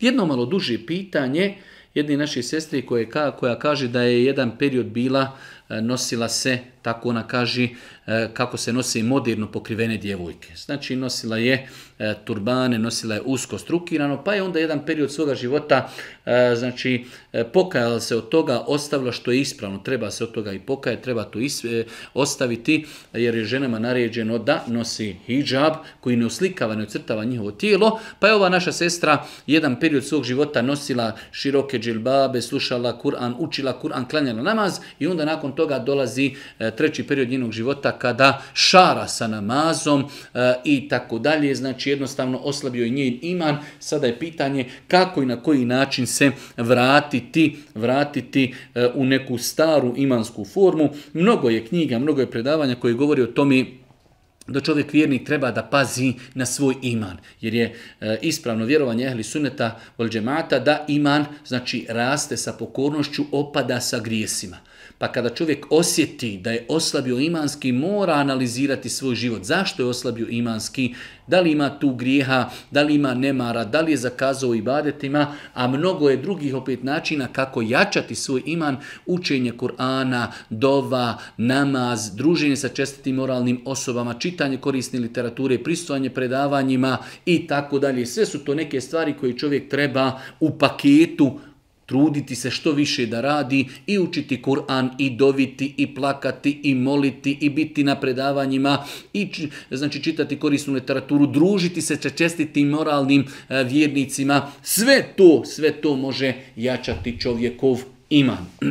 Jedno malo duže pitanje jedne naše sestre koje, koja kaže da je jedan period bila E, nosila se, tako ona kaže, e, kako se nosi moderno pokrivene djevojke. Znači nosila je e, turbane, nosila je usko strukirano, pa je onda jedan period svoga života znači, pokajala se od toga, ostavila što je ispravno. Treba se od toga i pokajati, treba to ostaviti, jer je ženama naređeno da nosi hijab koji ne oslikava, ne ucrtava njihovo tijelo. Pa je ova naša sestra jedan period svog života nosila široke džilbabe, slušala Kur'an, učila Kur'an, klanjala namaz i onda nakon toga dolazi e, treći period njenog života kada šara sa namazom e, i tako dalje. Znači jednostavno oslabio je njen iman. Sada je pitanje kako i na koji način se vratiti, vratiti e, u neku staru imansku formu. Mnogo je knjiga, mnogo je predavanja koje govori o tome da čovjek vjernik treba da pazi na svoj iman. Jer je e, ispravno vjerovanje ehli suneta vol da iman znači raste sa pokornošću, opada sa grijesima. Pa kada čovjek osjeti da je oslabio imanski, mora analizirati svoj život. Zašto je oslabio imanski? Da li ima tu grijeha, da li ima nemara, da li je zakazao i badetima, a mnogo je drugih opet načina kako jačati svoj iman, učenje Kur'ana, dova, namaz, druženje sa čestitim moralnim osobama, čit čitanje korisne literature, pristojanje predavanjima i tako dalje. Sve su to neke stvari koje čovjek treba u paketu truditi se što više da radi i učiti Kur'an i doviti i plakati i moliti i biti na predavanjima i znači čitati korisnu literaturu, družiti se sa čestitim moralnim e, vjernicima. Sve to, sve to može jačati čovjekov iman.